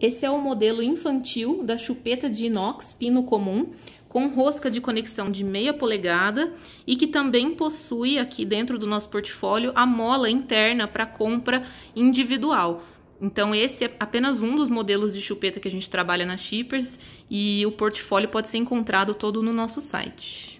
Esse é o modelo infantil da chupeta de inox pino comum, com rosca de conexão de meia polegada e que também possui aqui dentro do nosso portfólio a mola interna para compra individual. Então esse é apenas um dos modelos de chupeta que a gente trabalha na Shippers e o portfólio pode ser encontrado todo no nosso site.